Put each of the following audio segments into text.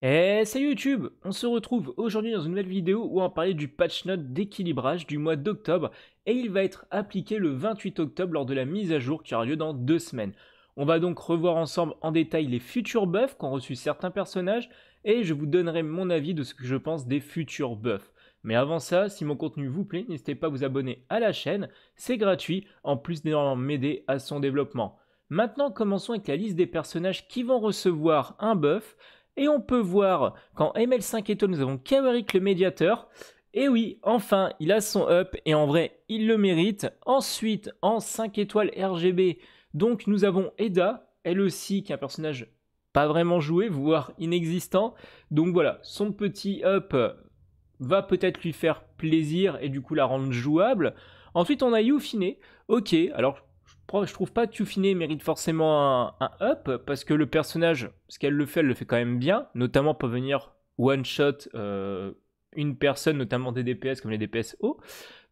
Et eh, c'est YouTube On se retrouve aujourd'hui dans une nouvelle vidéo où on va parler du patch note d'équilibrage du mois d'octobre et il va être appliqué le 28 octobre lors de la mise à jour qui aura lieu dans deux semaines. On va donc revoir ensemble en détail les futurs buffs qu'ont reçus certains personnages et je vous donnerai mon avis de ce que je pense des futurs buffs. Mais avant ça, si mon contenu vous plaît, n'hésitez pas à vous abonner à la chaîne, c'est gratuit, en plus d'énormément m'aider à son développement. Maintenant, commençons avec la liste des personnages qui vont recevoir un buff. Et on peut voir qu'en ML5 étoiles, nous avons Kawarik le médiateur. Et oui, enfin, il a son up et en vrai, il le mérite. Ensuite, en 5 étoiles RGB, donc nous avons Eda, elle aussi, qui est un personnage pas vraiment joué, voire inexistant. Donc voilà, son petit up va peut-être lui faire plaisir et du coup la rendre jouable. Ensuite, on a Yufine. Ok, alors je trouve pas que Tufine mérite forcément un, up parce que le personnage, ce qu'elle le fait, elle le fait quand même bien, notamment pour venir one shot euh, une personne, notamment des DPS comme les DPS O.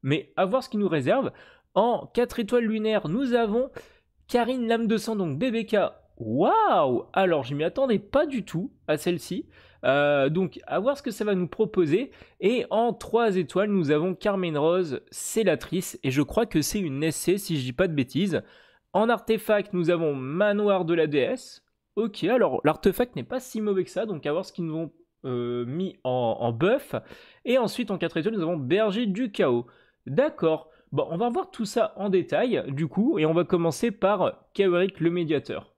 Mais à voir ce qui nous réserve. En 4 étoiles lunaires, nous avons Karine Lame de Sang, donc BBK. Waouh Alors, je m'y attendais pas du tout à celle-ci. Euh, donc, à voir ce que ça va nous proposer. Et en 3 étoiles, nous avons Carmen Rose, Célatrice, et je crois que c'est une essai, si je dis pas de bêtises. En artefact, nous avons Manoir de la déesse. Ok, alors l'artefact n'est pas si mauvais que ça, donc à voir ce qu'ils nous ont euh, mis en, en Et ensuite, en 4 étoiles, nous avons Berger du Chaos. D'accord. Bon, on va voir tout ça en détail, du coup, et on va commencer par Kaorik le médiateur.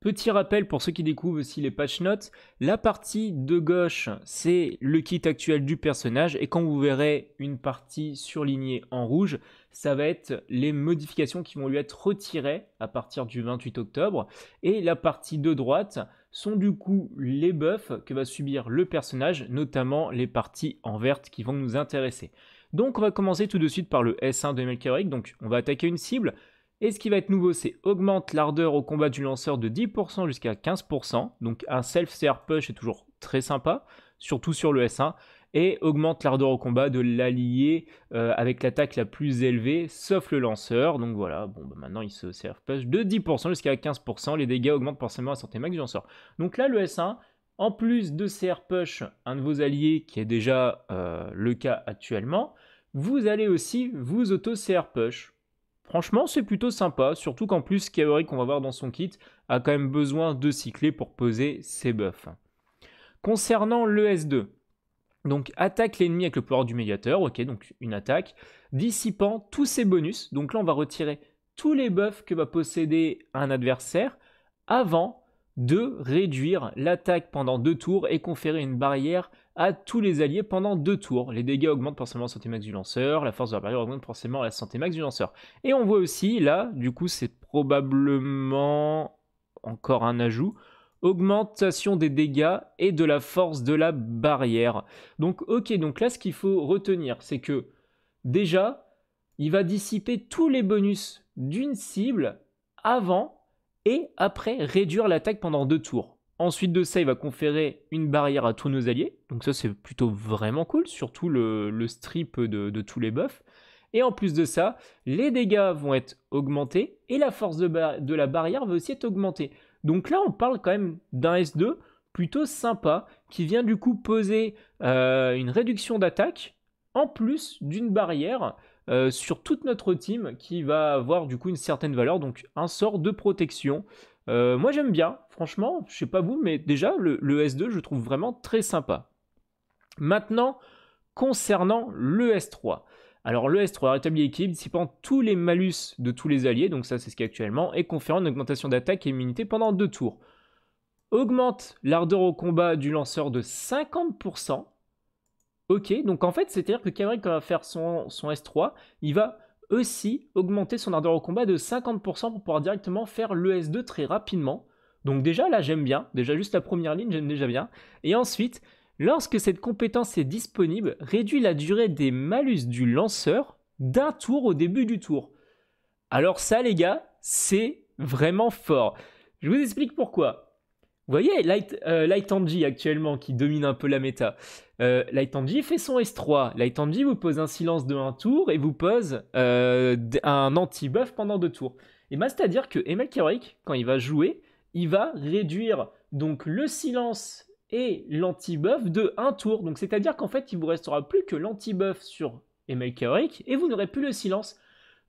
Petit rappel pour ceux qui découvrent aussi les patch notes, la partie de gauche c'est le kit actuel du personnage et quand vous verrez une partie surlignée en rouge, ça va être les modifications qui vont lui être retirées à partir du 28 octobre et la partie de droite sont du coup les buffs que va subir le personnage, notamment les parties en verte qui vont nous intéresser. Donc on va commencer tout de suite par le S1 de Melchioric, donc on va attaquer une cible, et ce qui va être nouveau, c'est augmente l'ardeur au combat du lanceur de 10% jusqu'à 15%. Donc un self-CR push est toujours très sympa, surtout sur le S1. Et augmente l'ardeur au combat de l'allié euh, avec l'attaque la plus élevée, sauf le lanceur. Donc voilà, bon, bah, maintenant il se cr push de 10% jusqu'à 15%. Les dégâts augmentent forcément à santé max du lanceur. Donc là, le S1, en plus de CR push, un de vos alliés qui est déjà euh, le cas actuellement, vous allez aussi vous auto-CR push. Franchement, c'est plutôt sympa, surtout qu'en plus, Kaori qu'on va voir dans son kit a quand même besoin de cycler pour poser ses buffs. Concernant le S2, donc attaque l'ennemi avec le pouvoir du médiateur, ok, donc une attaque, dissipant tous ses bonus, donc là on va retirer tous les buffs que va posséder un adversaire avant de réduire l'attaque pendant deux tours et conférer une barrière à tous les alliés pendant deux tours. Les dégâts augmentent forcément la santé max du lanceur, la force de la barrière augmente forcément la santé max du lanceur. Et on voit aussi, là, du coup, c'est probablement encore un ajout, augmentation des dégâts et de la force de la barrière. Donc ok, donc là ce qu'il faut retenir, c'est que déjà, il va dissiper tous les bonus d'une cible avant et après réduire l'attaque pendant deux tours. Ensuite de ça, il va conférer une barrière à tous nos alliés. Donc ça, c'est plutôt vraiment cool, surtout le, strip de, tous les buffs. Et en plus de ça, les dégâts vont être augmentés et la force de, la barrière va aussi être augmentée. Donc là, on parle quand même d'un S2 plutôt sympa qui vient du coup poser euh, une réduction d'attaque en plus d'une barrière euh, sur toute notre team qui va avoir du coup une certaine valeur, donc un sort de protection euh, moi j'aime bien, franchement, je sais pas vous, mais déjà le, S2 je trouve vraiment très sympa. Maintenant, concernant le S3. Alors le S3 rétabli l'équilibre dissipant tous les malus de tous les alliés, donc ça c'est ce qui y actuellement, et conférant une augmentation d'attaque et immunité pendant deux tours. Augmente l'ardeur au combat du lanceur de 50%. Ok, donc en fait, c'est-à-dire que Kavrik va faire son, son S3, il va aussi augmenter son ardeur au combat de 50% pour pouvoir directement faire l'ES2 très rapidement. Donc déjà là j'aime bien, déjà juste la première ligne j'aime déjà bien. Et ensuite, lorsque cette compétence est disponible, réduit la durée des malus du lanceur d'un tour au début du tour. Alors ça les gars, c'est vraiment fort. Je vous explique pourquoi. Vous voyez, Light, euh, Light actuellement qui domine un peu la méta. Euh, Light fait son S3. Light vous pose un silence de un tour et vous pose euh, un anti-buff pendant deux tours. Et c'est-à-dire que Emel quand il va jouer, il va réduire donc le silence et l'anti-buff de un tour. Donc c'est-à-dire qu'en fait, il vous restera plus que l'anti-buff sur Emel Keroik et vous n'aurez plus le silence.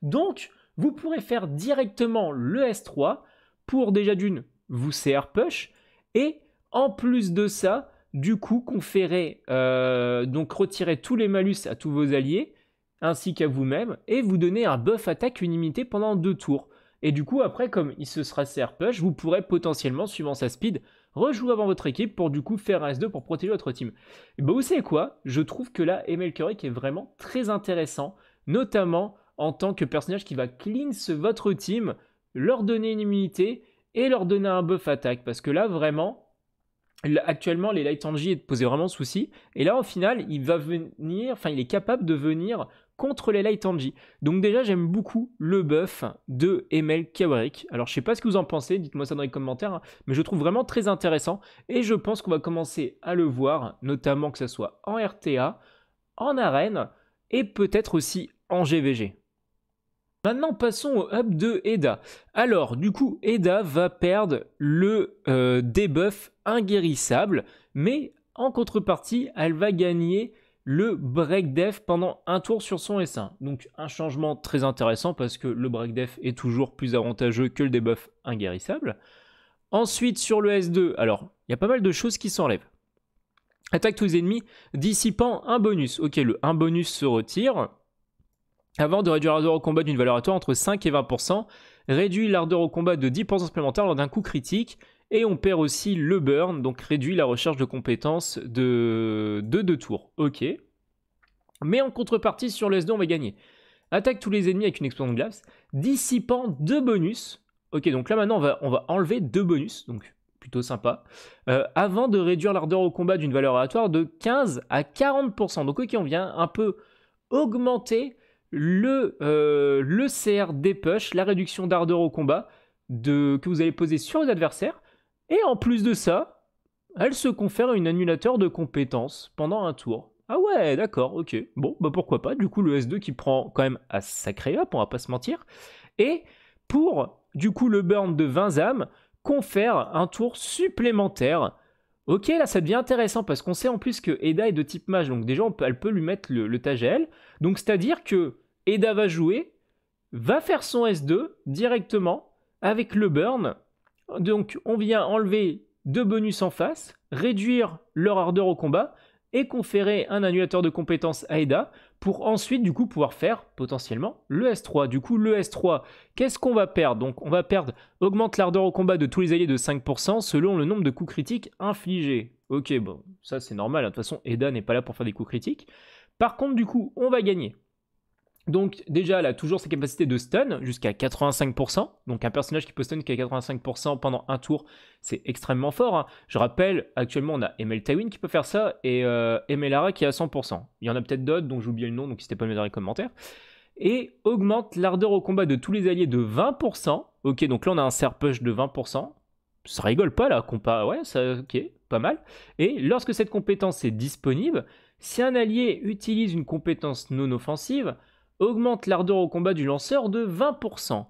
Donc, vous pourrez faire directement le S3 pour déjà d'une vous CR push et en plus de ça, du coup, conférez, euh, donc retirer tous les malus à tous vos alliés, ainsi qu'à vous-même, et vous donner un buff attaque immunité pendant deux tours. Et du coup, après, comme il se sera CR push, vous pourrez potentiellement, suivant sa speed, rejouer avant votre équipe pour du coup faire un S2 pour protéger votre team. Et bah, vous savez quoi Je trouve que là, Emel qui est vraiment très intéressant, notamment en tant que personnage qui va cleanse votre team, leur donner une immunité et leur donner un buff attaque. Parce que là, vraiment, actuellement, les Light Angie posaient vraiment souci. Et là, au final, il va venir, enfin, il est capable de venir contre les Light angie Donc déjà, j'aime beaucoup le buff de Emel Kawarik. Alors, je sais pas ce que vous en pensez, dites-moi ça dans les commentaires, hein. mais je trouve vraiment très intéressant. Et je pense qu'on va commencer à le voir, notamment que ce soit en RTA, en arène, et peut-être aussi en GVG. Maintenant, passons au hub de Eda. Alors, du coup, Eda va perdre le euh, debuff inguérissable, mais en contrepartie, elle va gagner le break def pendant un tour sur son S1. Donc, un changement très intéressant parce que le break def est toujours plus avantageux que le debuff inguérissable. Ensuite, sur le S2, alors, il y a pas mal de choses qui s'enlèvent. Attaque tous les ennemis, dissipant un bonus. Ok, le 1 bonus se retire avant de réduire l'ardeur au combat d'une valeur aléatoire entre 5 et 20%. Réduit l'ardeur au combat de 10% supplémentaire lors d'un coup critique. Et on perd aussi le burn, donc réduit la recherche de compétences de 2 tours. Ok. Mais en contrepartie, sur les 2 on va gagner. Attaque tous les ennemis avec une explosion de glace, dissipant 2 bonus. Ok, donc là maintenant on va, enlever 2 bonus, donc plutôt sympa, euh, avant de réduire l'ardeur au combat d'une valeur aléatoire de 15 à 40%. Donc ok, on vient un peu augmenter le, CR euh, le la réduction d'ardeur au combat de, que vous allez poser sur vos adversaires. Et en plus de ça, elle se confère une annulateur de compétences pendant un tour. Ah ouais, d'accord, ok. Bon, bah pourquoi pas. Du coup, le S2 qui prend quand même à sacré up, on va pas se mentir. Et pour, du coup, le burn de 20 âmes, confère un tour supplémentaire. Ok, là ça devient intéressant parce qu'on sait en plus que Eda est de type mage, donc déjà elle peut lui mettre le, le donc c'est-à-dire que Eda va jouer, va faire son S2 directement avec le burn. Donc on vient enlever deux bonus en face, réduire leur ardeur au combat et conférer un annulateur de compétences à Eda pour ensuite du coup pouvoir faire potentiellement le S3. Du coup le S3, qu'est-ce qu'on va perdre Donc on va perdre augmente l'ardeur au combat de tous les alliés de 5% selon le nombre de coups critiques infligés. Ok bon ça c'est normal, de toute façon Eda n'est pas là pour faire des coups critiques. Par contre, du coup, on va gagner. Donc déjà, elle a toujours sa capacité de stun jusqu'à 85%. Donc un personnage qui peut stun qu'à 85% pendant un tour, c'est extrêmement fort. Hein. Je rappelle, actuellement, on a Emel Tawin qui peut faire ça et euh, Emelara qui est à 100%. Il y en a peut-être d'autres dont j'oublie le nom, donc n'hésitez pas à me mettre dans les commentaires. Et augmente l'ardeur au combat de tous les alliés de 20%. Ok, donc là, on a un serpush de 20%. Ça rigole pas, là, compas. Ouais, ça, ok, pas mal. Et lorsque cette compétence est disponible, si un allié utilise une compétence non offensive, augmente l'ardeur au combat du lanceur de 20%.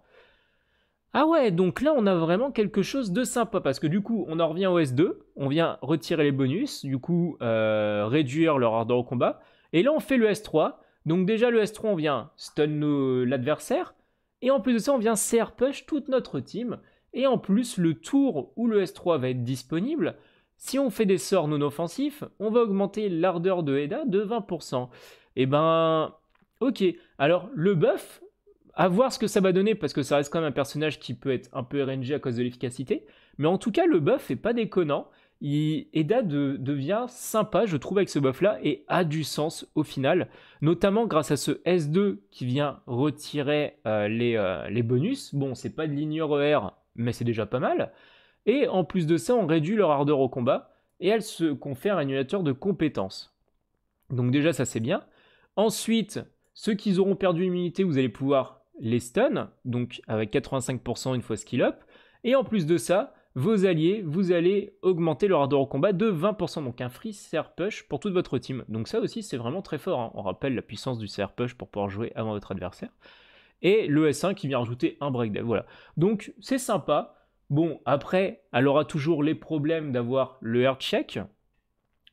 Ah ouais, donc là on a vraiment quelque chose de sympa parce que du coup on en revient au S2, on vient retirer les bonus, du coup euh, réduire leur ardeur au combat, et là on fait le S3, donc déjà le S3 on vient stun l'adversaire, et en plus de ça on vient CR push toute notre team, et en plus le tour où le S3 va être disponible, si on fait des sorts non offensifs, on va augmenter l'ardeur de Eda de 20%. Et eh ben, ok. Alors, le buff, à voir ce que ça va donner, parce que ça reste quand même un personnage qui peut être un peu RNG à cause de l'efficacité. Mais en tout cas, le buff est pas déconnant. Eda devient sympa, je trouve, avec ce buff-là, et a du sens au final, notamment grâce à ce S2 qui vient retirer euh, euh, les, bonus. Bon, c'est pas de l'ignore ER, mais c'est déjà pas mal. Et en plus de ça, on réduit leur ardeur au combat et elles se confèrent un annulateur de compétences. Donc déjà, ça c'est bien. Ensuite, ceux qui auront perdu l'immunité, vous allez pouvoir les stun, donc avec 85% une fois skill up. Et en plus de ça, vos alliés, vous allez augmenter leur ardeur au combat de 20%, donc un free CR push pour toute votre team. Donc ça aussi, c'est vraiment très fort. Hein. On rappelle la puissance du CR push pour pouvoir jouer avant votre adversaire. Et le S1 qui vient rajouter un breakdown. Voilà. Donc c'est sympa. Bon, après, elle aura toujours les problèmes d'avoir le heart check,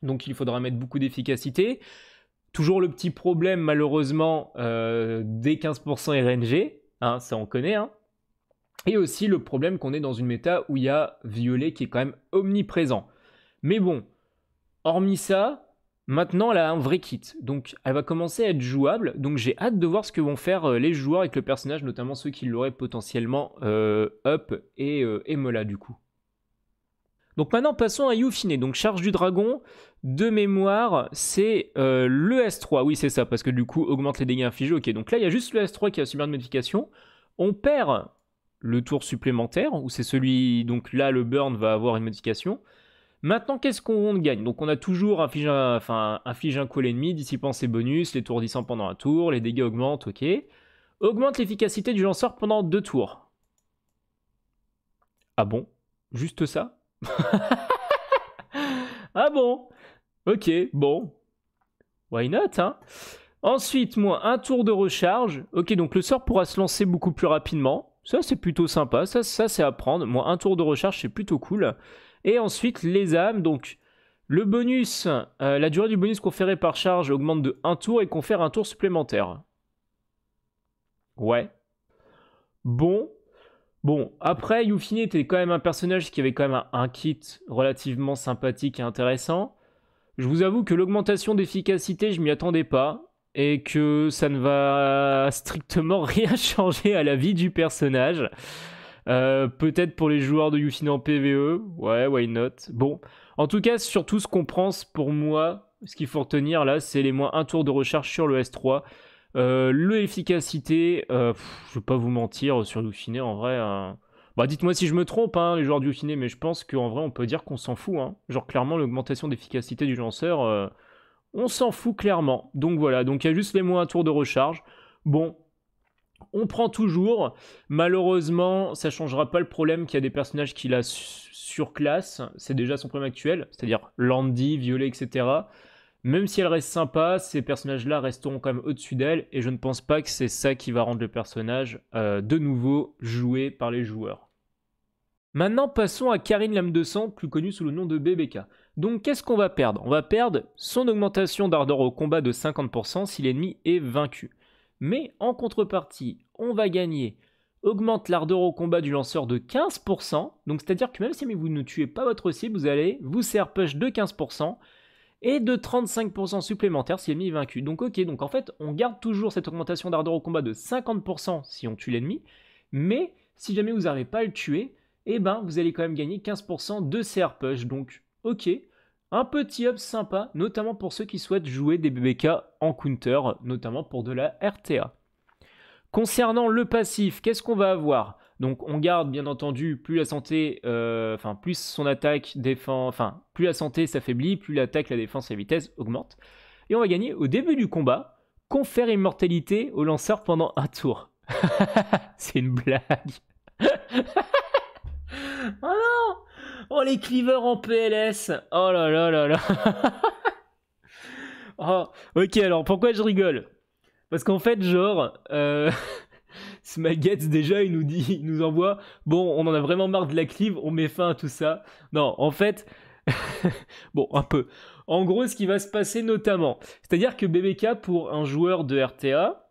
donc il faudra mettre beaucoup d'efficacité. Toujours le petit problème, malheureusement, euh, des 15% RNG, hein, ça on connaît. Hein. Et aussi le problème qu'on est dans une méta où il y a Violet qui est quand même omniprésent. Mais bon, hormis ça, Maintenant, elle a un vrai kit, donc elle va commencer à être jouable. Donc j'ai hâte de voir ce que vont faire euh, les joueurs avec le personnage, notamment ceux qui l'auraient potentiellement euh, Up euh, et, Mola du coup. Donc maintenant, passons à Yufine. Donc charge du dragon, de mémoire, c'est le S3. Oui, c'est ça, parce que du coup, augmente les dégâts infligés. Ok, donc là, il y a juste le S3 qui a subi une modification. On perd le tour supplémentaire, ou c'est celui, donc là, le burn va avoir une modification. Maintenant, qu'est-ce qu'on gagne Donc, on a toujours un, enfin, un coup à l'ennemi, dissipant ses bonus, les l'étourdissant pendant un tour, les dégâts augmentent, ok. Augmente l'efficacité du lanceur pendant deux tours. Ah bon Juste ça Ah bon Ok, bon. Why not, hein Ensuite, moins un tour de recharge. Ok, donc le sort pourra se lancer beaucoup plus rapidement. Ça, c'est plutôt sympa. Ça, ça c'est à prendre. Moi, un tour de recharge, c'est plutôt cool. Et ensuite, les âmes. Donc, le bonus, euh, la durée du bonus conféré par charge augmente de 1 tour et confère un tour supplémentaire. Ouais. Bon. Bon, après, Yufine était quand même un personnage qui avait quand même un, un kit relativement sympathique et intéressant. Je vous avoue que l'augmentation d'efficacité, je m'y attendais pas. Et que ça ne va strictement rien changer à la vie du personnage. Euh, peut-être pour les joueurs de Yuffiné en PVE. Ouais, why not. Bon, en tout cas, surtout ce qu'on pense pour moi, ce qu'il faut retenir là, c'est les moins un tour de recharge sur le S3. Euh, L'efficacité, euh, je vais pas vous mentir, sur Yuffiné, en vrai. Hein. Bah dites-moi si je me trompe, hein, les joueurs du Yuffiné, mais je pense qu'en vrai on peut dire qu'on s'en fout. Hein. Genre clairement l'augmentation d'efficacité du lanceur, on s'en fout clairement. Donc voilà, donc il y a juste les moins un tour de recharge. Bon, on prend toujours. Malheureusement, ça changera pas le problème qu'il y a des personnages qui la surclassent. C'est déjà son problème actuel, c'est-à-dire Landy, Violet, etc. Même si elle reste sympa, ces personnages-là resteront quand même au-dessus d'elle, et je ne pense pas que c'est ça qui va rendre le personnage euh, de nouveau joué par les joueurs. Maintenant, passons à Karine Lame de Sang, plus connue sous le nom de BBK. Donc, qu'est-ce qu'on va perdre On va perdre son augmentation d'ardeur au combat de 50% si l'ennemi est vaincu mais en contrepartie, on va gagner augmente l'ardeur au combat du lanceur de 15%. Donc c'est-à-dire que même si vous ne tuez pas votre cible, vous allez vous serre push de 15% et de 35% supplémentaire si l'ennemi est vaincu. Donc ok, donc en fait on garde toujours cette augmentation d'ardeur au combat de 50% si on tue l'ennemi, mais si jamais vous n'arrivez pas à le tuer, eh ben vous allez quand même gagner 15% de CR push. Donc ok, un petit hub sympa, notamment pour ceux qui souhaitent jouer des BBK en counter, notamment pour de la RTA. Concernant le passif, qu'est-ce qu'on va avoir donc on garde bien entendu plus la santé, euh, enfin plus son attaque défend, enfin plus la santé s'affaiblit, plus l'attaque, la défense et la vitesse augmentent. Et on va gagner au début du combat, confère immortalité au lanceur pendant un tour. C'est une blague. oh non Oh, les cleavers en PLS Oh là là là là oh, Ok, alors pourquoi je rigole Parce qu'en fait, genre, euh, déjà, il nous dit, il nous envoie Bon, on en a vraiment marre de la cleave, on met fin à tout ça. Non, en fait, bon, un peu. En gros, ce qui va se passer notamment, c'est-à-dire que BBK, pour un joueur de RTA,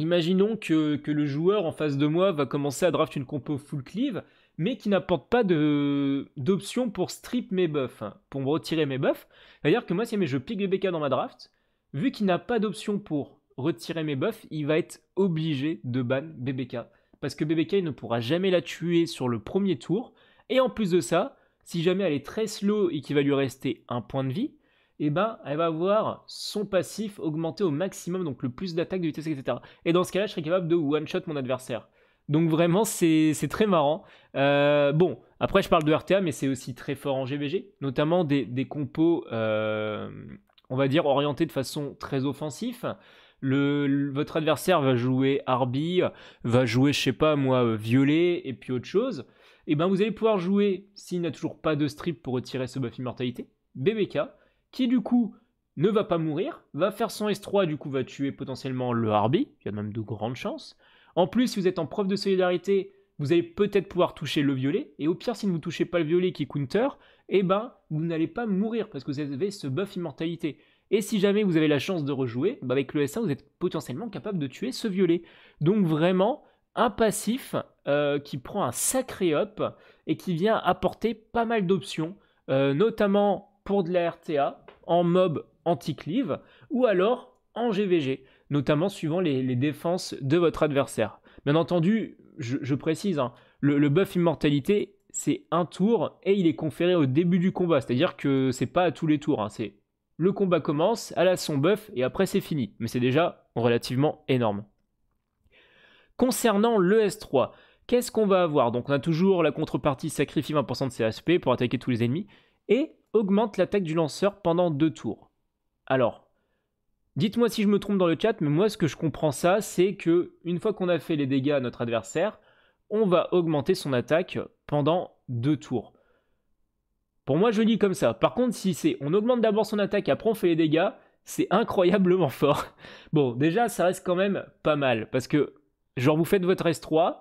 imaginons que, que, le joueur en face de moi va commencer à draft une compo full cleave mais qui n'apporte pas d'option pour strip mes buffs, hein, pour retirer mes buffs. C'est-à-dire que moi, si je pique le dans ma draft, vu qu'il n'a pas d'option pour retirer mes buffs, il va être obligé de ban BBK. Parce que BBK il ne pourra jamais la tuer sur le premier tour. Et en plus de ça, si jamais elle est très slow et qu'il va lui rester un point de vie, eh ben, elle va avoir son passif augmenté au maximum, donc le plus d'attaque, de vitesse, etc. Et dans ce cas-là, je serai capable de one-shot mon adversaire. Donc vraiment, c'est très marrant. Euh, bon, après, je parle de RTA, mais c'est aussi très fort en GBG, notamment des, des compos, euh, on va dire, orientés de façon très offensive. Le, votre adversaire va jouer Arby, va jouer, je sais pas moi, Violet, et puis autre chose. Et eh bien, vous allez pouvoir jouer, s'il n'a toujours pas de strip pour retirer ce buff immortalité, BBK, qui du coup ne va pas mourir, va faire son S3, du coup va tuer potentiellement le Harby, il y a même de grandes chances, en plus, si vous êtes en preuve de solidarité, vous allez peut-être pouvoir toucher le violet. Et au pire, si vous ne touchez pas le violet qui est counter, eh ben, vous n'allez pas mourir parce que vous avez ce buff immortalité. Et si jamais vous avez la chance de rejouer, bah, avec le S1, vous êtes potentiellement capable de tuer ce violet. Donc vraiment, un passif euh, qui prend un sacré up et qui vient apporter pas mal d'options, euh, notamment pour de la RTA, en mob anti-cleave, ou alors en GVG notamment suivant les, défenses de votre adversaire. Bien entendu, je, précise, hein, le, buff immortalité, c'est un tour et il est conféré au début du combat. C'est-à-dire que c'est pas à tous les tours. Hein. c'est le combat commence, elle a son buff et après c'est fini. Mais c'est déjà relativement énorme. Concernant le S3, qu'est-ce qu'on va avoir Donc on a toujours la contrepartie sacrifie 20% de ses HP pour attaquer tous les ennemis et augmente l'attaque du lanceur pendant deux tours. Alors, Dites-moi si je me trompe dans le chat, mais moi ce que je comprends ça, c'est que une fois qu'on a fait les dégâts à notre adversaire, on va augmenter son attaque pendant deux tours. Pour moi, je lis comme ça. Par contre, si c'est on augmente d'abord son attaque, après on fait les dégâts, c'est incroyablement fort. Bon, déjà, ça reste quand même pas mal. Parce que, genre, vous faites votre S3,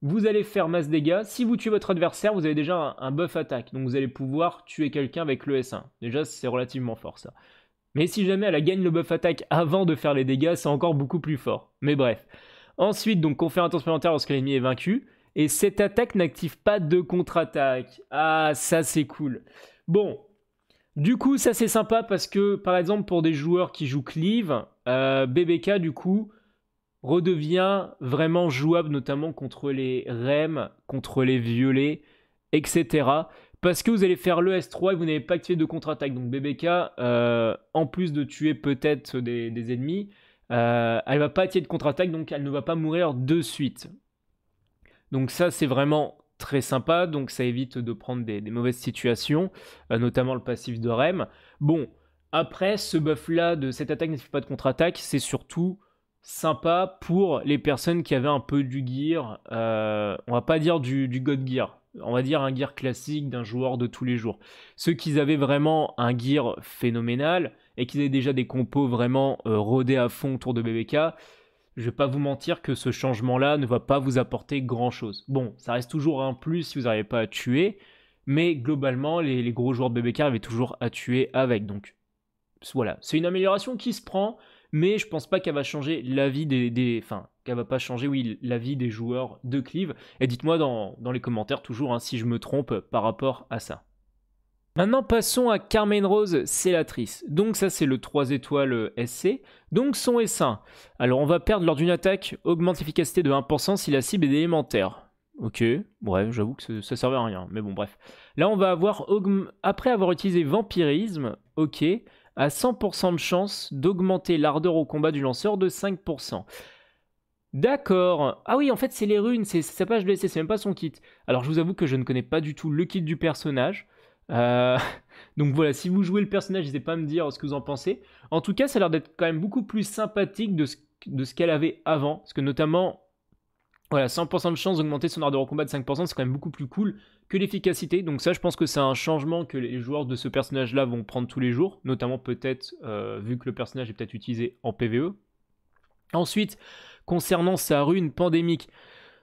vous allez faire masse dégâts. Si vous tuez votre adversaire, vous avez déjà un buff attaque. Donc vous allez pouvoir tuer quelqu'un avec le S1. Déjà, c'est relativement fort ça. Mais si jamais elle gagne le buff attaque avant de faire les dégâts, c'est encore beaucoup plus fort. Mais bref. Ensuite, donc, on fait un temps supplémentaire lorsque l'ennemi est vaincu. Et cette attaque n'active pas de contre-attaque. Ah, ça c'est cool. Bon. Du coup, ça c'est sympa parce que, par exemple, pour des joueurs qui jouent Cleave, euh, BBK, du coup, redevient vraiment jouable, notamment contre les REM, contre les violets, etc. Parce que vous allez faire le S3 et vous n'avez pas activé de contre-attaque. Donc BBK, euh, en plus de tuer peut-être des, ennemis, elle euh, elle va pas activer de contre-attaque, donc elle ne va pas mourir de suite. Donc ça, c'est vraiment très sympa. Donc ça évite de prendre des, mauvaises situations, euh, notamment le passif de Rem. Bon, après, ce buff-là de cette attaque fait pas de contre-attaque, c'est surtout sympa pour les personnes qui avaient un peu du gear, on on va pas dire du, du god gear, on va dire un gear classique d'un joueur de tous les jours. Ceux qui avaient vraiment un gear phénoménal et qui avaient déjà des compos vraiment euh, rodés à fond autour de BBK, je vais pas vous mentir que ce changement-là ne va pas vous apporter grand-chose. Bon, ça reste toujours un plus si vous n'arrivez pas à tuer, mais globalement, les, gros joueurs de BBK avaient toujours à tuer avec. Donc voilà, c'est une amélioration qui se prend, mais je pense pas qu'elle va changer la vie des, des, qu'elle va pas changer, oui, la vie des joueurs de Clive. Et dites-moi dans, les commentaires toujours hein, si je me trompe par rapport à ça. Maintenant, passons à Carmen Rose Célatrice. Donc ça, c'est le 3 étoiles euh, SC. Donc son S1. Alors on va perdre lors d'une attaque, augmente l'efficacité de 1% si la cible est élémentaire. Ok, bref, j'avoue que ça servait à rien, mais bon, bref. Là, on va avoir, après avoir utilisé Vampirisme, ok, à 100% de chance d'augmenter l'ardeur au combat du lanceur de 5%. D'accord. Ah oui, en fait, c'est les runes, c'est sa page blessée, c'est même pas son kit. Alors, je vous avoue que je ne connais pas du tout le kit du personnage. Euh, donc voilà, si vous jouez le personnage, n'hésitez pas à me dire ce que vous en pensez. En tout cas, ça a l'air d'être quand même beaucoup plus sympathique de ce, qu'elle avait avant. Parce que notamment, voilà, 100% de chance d'augmenter son ardeur de combat de 5%, c'est quand même beaucoup plus cool que l'efficacité. Donc ça, je pense que c'est un changement que les joueurs de ce personnage-là vont prendre tous les jours. Notamment peut-être, euh, vu que le personnage est peut-être utilisé en PvE. Ensuite, concernant sa rune pandémique.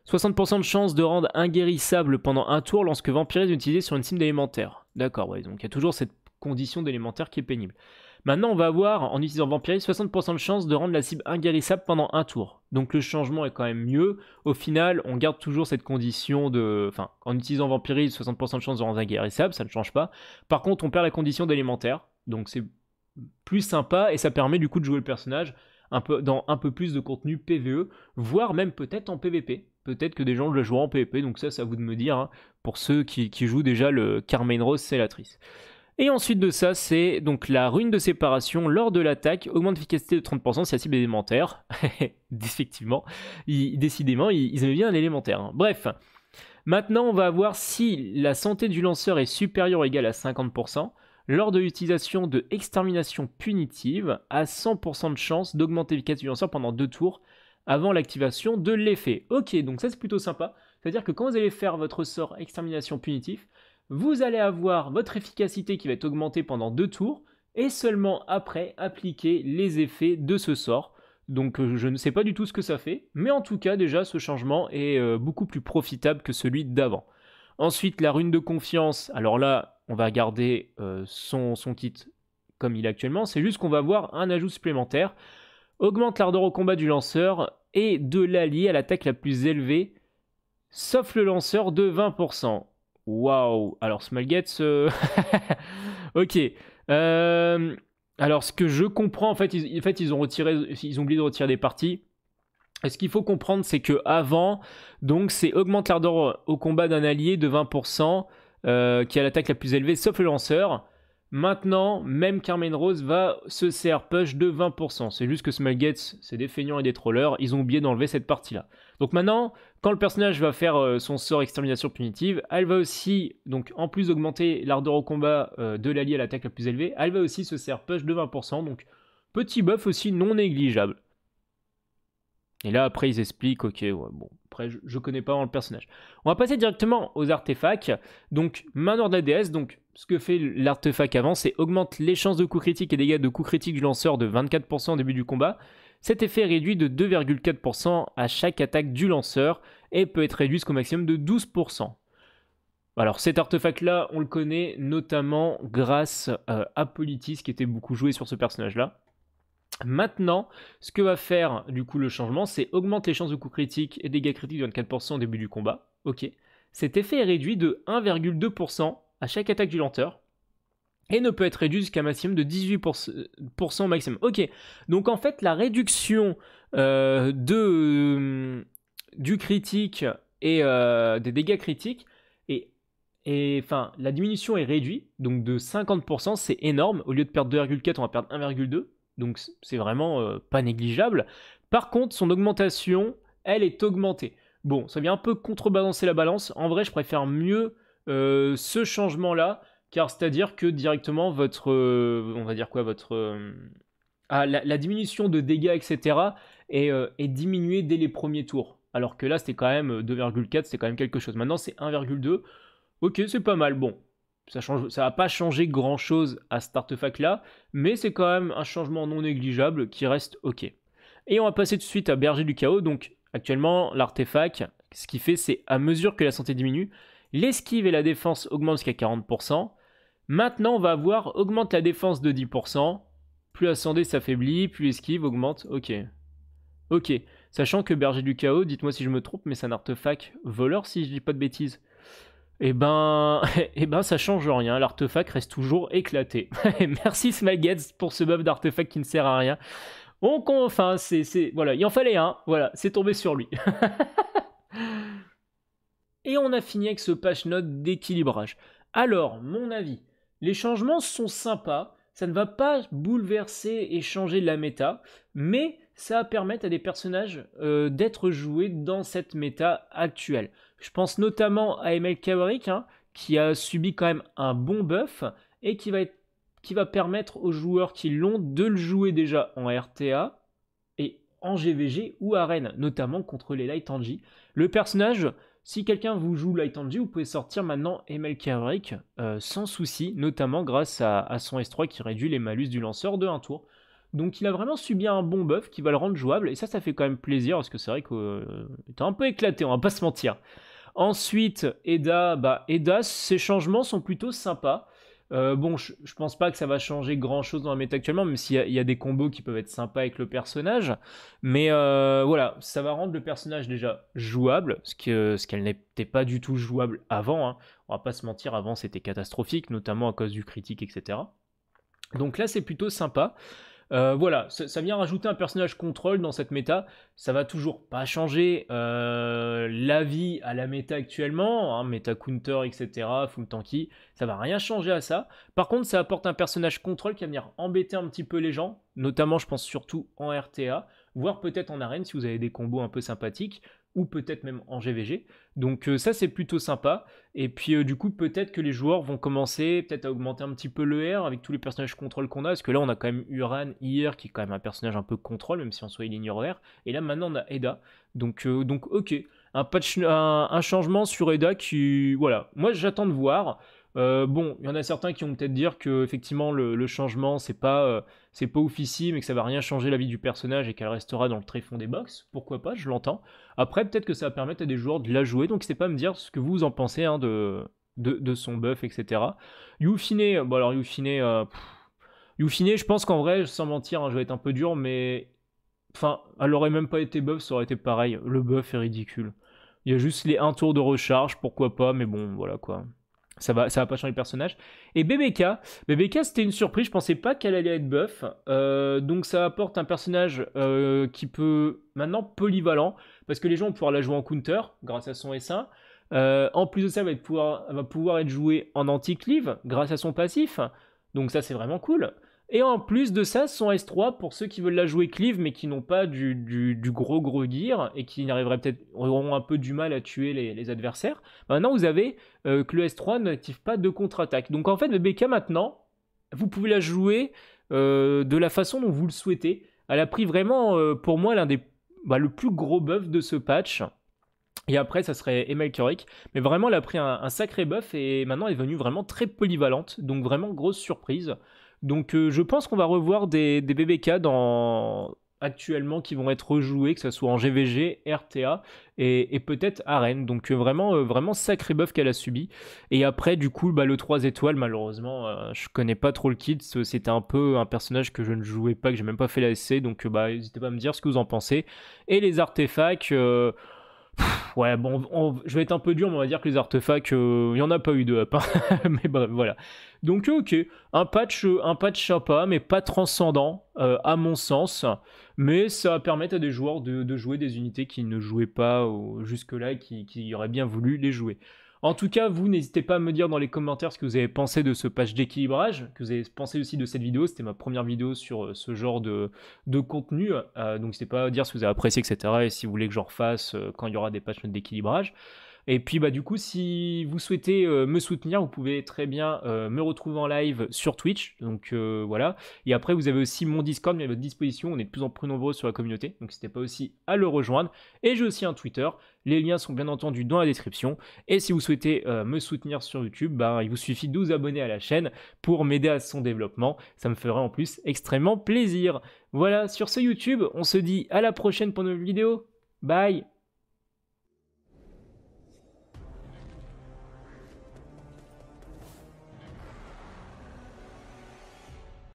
60% de chance de rendre inguérissable pendant un tour lorsque Vampyrise est utilisé sur une cible d'élémentaire. D'accord, donc il y a toujours cette condition d'élémentaire qui est pénible. Maintenant, on va avoir, en utilisant Vampyrise 60% de chance de rendre la cible inguérissable pendant un tour. Donc le changement est quand même mieux. Au final, on garde toujours cette condition de... Enfin, en utilisant Vampirise, 60% de chance de rendre inguérissable, ça ne change pas. Par contre, on perd la condition d'élémentaire. Donc c'est plus sympa et ça permet du coup de jouer le personnage peu, dans un peu plus de contenu PVE, voire même peut-être en PVP. Peut-être que des gens le jouent en PVP, donc ça, ça vous de me dire, hein, pour ceux qui, jouent déjà le Carmen Rose Célatrice. Et ensuite de ça, c'est donc la rune de séparation lors de l'attaque, augmente l'efficacité de 30% si la cible est élémentaire. Effectivement, décidément, ils, aimaient bien l'élémentaire. Hein. Bref, maintenant on va voir si la santé du lanceur est supérieure ou égale à 50% lors de l'utilisation de extermination punitive à 100% de chance d'augmenter l'efficacité du sort pendant deux tours avant l'activation de l'effet. Ok, donc ça c'est plutôt sympa. C'est-à-dire que quand vous allez faire votre sort extermination punitif, vous allez avoir votre efficacité qui va être augmentée pendant deux tours et seulement après appliquer les effets de ce sort. Donc euh, je ne sais pas du tout ce que ça fait, mais en tout cas déjà ce changement est euh, beaucoup plus profitable que celui d'avant. Ensuite la rune de confiance, alors là on va garder euh, son, titre kit comme il est actuellement, c'est juste qu'on va avoir un ajout supplémentaire, augmente l'ardeur au combat du lanceur et de l'allié à l'attaque la plus élevée, sauf le lanceur de 20%. Waouh Alors Smugget, euh, ok. Euh, alors ce que je comprends, en fait, ils, en fait, ils ont retiré, ils ont oublié de retirer des parties. ce qu'il faut comprendre, c'est que avant, donc c'est augmente l'ardeur au combat d'un allié de 20%. Euh, qui a l'attaque la plus élevée, sauf le lanceur. Maintenant, même Carmen Rose va se serre push de 20%. C'est juste que Small Gates, c'est des feignants et des trollers, ils ont oublié d'enlever cette partie-là. Donc maintenant, quand le personnage va faire euh, son sort extermination punitive, elle va aussi, donc en plus d'augmenter l'ardeur au combat euh, de l'allié à l'attaque la plus élevée, elle va aussi se serre push de 20%. Donc petit buff aussi non négligeable. Et là, après, ils expliquent, ok, bon, après, je, connais pas vraiment le personnage. On va passer directement aux artefacts. Donc, manoir de la déesse, donc, ce que fait l'artefact avant, c'est augmente les chances de coups critiques et dégâts de coups critiques du lanceur de 24% au début du combat. Cet effet est réduit de 2,4% à chaque attaque du lanceur et peut être réduit jusqu'au maximum de 12%. Alors cet artefact-là, on le connaît notamment grâce euh, à Politis qui était beaucoup joué sur ce personnage-là. Maintenant, ce que va faire du coup le changement, c'est augmenter les chances de coups critiques et dégâts critiques de 24% au début du combat. Ok. Cet effet est réduit de 1,2% à chaque attaque du lenteur et ne peut être réduit jusqu'à un maximum de 18% au maximum. Ok, donc en fait la réduction euh, euh, du critique et euh, des dégâts critiques, et, enfin la diminution est réduite, donc de 50%, c'est énorme, au lieu de perdre 2,4 on va perdre 1,2, donc c'est vraiment euh, pas négligeable. Par contre, son augmentation, elle est augmentée. Bon, ça vient un peu contrebalancer la balance. En vrai, je préfère mieux euh, ce changement-là, car c'est-à-dire que directement votre, euh, on va dire quoi, votre, ah, la, diminution de dégâts, etc., est, est diminuée dès les premiers tours. Alors que là, c'était quand même 2,4, c'était quand même quelque chose. Maintenant, c'est 1,2. Ok, c'est pas mal. Bon, ça n'a pas changé grand chose à cet artefact là, mais c'est quand même un changement non négligeable qui reste ok. Et on va passer tout de suite à Berger du Chaos. Donc actuellement, l'artefact, ce qu'il fait, c'est à mesure que la santé diminue, l'esquive et la défense augmentent jusqu'à 40%. Maintenant, on va avoir augmente la défense de 10%. Plus la santé s'affaiblit, plus l'esquive augmente. Ok. Ok. Sachant que Berger du Chaos, dites-moi si je me trompe, mais c'est un artefact voleur si je dis pas de bêtises eh ben, eh ben ça change rien, l'artefact reste toujours éclaté. Merci Smaggets pour ce buff d'artefact qui ne sert à rien. enfin, c'est, voilà, il en fallait un, voilà, c'est tombé sur lui. Et on a fini avec ce patch note d'équilibrage. Alors, mon avis, les changements sont sympas, ça ne va pas bouleverser et changer la méta, mais ça va permettre à des personnages euh, d'être joués dans cette méta actuelle. Je pense notamment à Emel Kaverick hein, qui a subi quand même un bon buff et qui va, qui va permettre aux joueurs qui l'ont de le jouer déjà en RTA et en GVG ou arène, notamment contre les Light Angie. Le personnage, si quelqu'un vous joue Light Angie, vous pouvez sortir maintenant Emel Kaverick euh, sans souci, notamment grâce à, son S3 qui réduit les malus du lanceur de un tour. Donc il a vraiment subi un bon buff qui va le rendre jouable et ça ça fait quand même plaisir parce que c'est vrai qu'il euh, était un peu éclaté, on va pas se mentir. Ensuite, Eda, bah, Eda, ces changements sont plutôt sympas. Euh, bon, je, ne pense pas que ça va changer grand chose dans la méta actuellement, même s'il y, y, a des combos qui peuvent être sympas avec le personnage. Mais euh, voilà, ça va rendre le personnage déjà jouable, ce qu'elle ce n'était pas du tout jouable avant. Hein. On va pas se mentir, avant c'était catastrophique, notamment à cause du critique, etc. Donc là, c'est plutôt sympa. Euh, voilà, ça, vient rajouter un personnage contrôle dans cette méta. Ça va toujours pas changer euh, la vie à la méta actuellement, hein, meta counter, etc., full tanky. Ça va rien changer à ça. Par contre, ça apporte un personnage contrôle qui va venir embêter un petit peu les gens, notamment, je pense surtout en RTA, voire peut-être en arène si vous avez des combos un peu sympathiques ou peut-être même en GVG. Donc euh, ça c'est plutôt sympa. Et puis euh, du coup peut-être que les joueurs vont commencer peut-être à augmenter un petit peu le R avec tous les personnages contrôle qu'on a. Parce que là on a quand même Uran hier qui est quand même un personnage un peu contrôle même si on soit ignore R. Et là maintenant on a Eda. Donc, euh, donc ok. Un, patch, un, un, changement sur Eda qui... Voilà. Moi j'attends de voir. Euh, bon, il y en a certains qui vont peut-être dire que effectivement le, changement c'est pas euh, c'est pas mais que ça va rien changer la vie du personnage et qu'elle restera dans le tréfonds des box. Pourquoi pas, je l'entends. Après peut-être que ça va permettre à des joueurs de la jouer, donc c'est pas me dire ce que vous en pensez hein, de, de, son buff, etc. Yufine, bon alors Yufine, euh, je pense qu'en vrai, sans mentir, hein, je vais être un peu dur, mais enfin, elle aurait même pas été buff, ça aurait été pareil. Le buff est ridicule. Il y a juste les 1 tour de recharge, pourquoi pas, mais bon, voilà quoi. Ça va, ça va pas changer le personnage. Et BBK, BBK c'était une surprise, je pensais pas qu'elle allait être buff. Euh, donc ça apporte un personnage euh, qui peut maintenant polyvalent, parce que les gens vont pouvoir la jouer en counter grâce à son S1. Euh, en plus de ça, elle va, pouvoir, elle va pouvoir être jouée en anti-cleave grâce à son passif. Donc ça c'est vraiment cool. Et en plus de ça, son S3, pour ceux qui veulent la jouer cleave, mais qui n'ont pas du, gros gros gear et qui n'arriveraient peut-être, auront un peu du mal à tuer les, adversaires, maintenant vous avez euh, que le S3 n'active pas de contre-attaque. Donc en fait, le BK maintenant, vous pouvez la jouer euh, de la façon dont vous le souhaitez. Elle a pris vraiment, euh, pour moi, l'un des bah, le plus gros buff de ce patch. Et après, ça serait Emel Mais vraiment, elle a pris un, un sacré buff et maintenant elle est venue vraiment très polyvalente. Donc vraiment grosse surprise. Donc euh, je pense qu'on va revoir des, BBK actuellement qui vont être rejoués, que ce soit en GVG, RTA et, peut-être AREN. Donc euh, vraiment, euh, vraiment sacré buff qu'elle a subi. Et après, du coup, bah, le 3 étoiles, malheureusement, je connais pas trop le kit. C'était un peu un personnage que je ne jouais pas, que j'ai même pas fait la SC. Donc bah, n'hésitez pas à me dire ce que vous en pensez. Et les artefacts ouais, bon, je vais être un peu dur, mais on va dire que les artefacts, il euh, n'y en a pas eu de hein. mais bref, voilà. Donc, ok, un patch, euh, un patch sympa, mais pas transcendant, euh, à mon sens. Mais ça va permettre à des joueurs de, jouer des unités qui ne jouaient pas jusque-là, qui, qui auraient bien voulu les jouer. En tout cas, vous n'hésitez pas à me dire dans les commentaires ce que vous avez pensé de ce patch d'équilibrage, que vous avez pensé aussi de cette vidéo. C'était ma première vidéo sur euh, ce genre de, contenu. Euh, donc n'hésitez pas à dire que vous avez apprécié, etc. Et si vous voulez que j'en refasse euh, quand il y aura des patchs d'équilibrage. Et puis bah du coup, si vous souhaitez euh, me soutenir, vous pouvez très bien euh, me retrouver en live sur Twitch. Donc euh, voilà. Et après, vous avez aussi mon Discord mais à votre disposition. On est de plus en plus nombreux sur la communauté, donc n'hésitez pas aussi à le rejoindre. Et j'ai aussi un Twitter. Les liens sont bien entendu dans la description. Et si vous souhaitez me soutenir sur YouTube, ben, il vous suffit de vous abonner à la chaîne pour m'aider à son développement. Ça me ferait en plus extrêmement plaisir. Voilà, sur ce YouTube, on se dit à la prochaine pour une nouvelle vidéo. Bye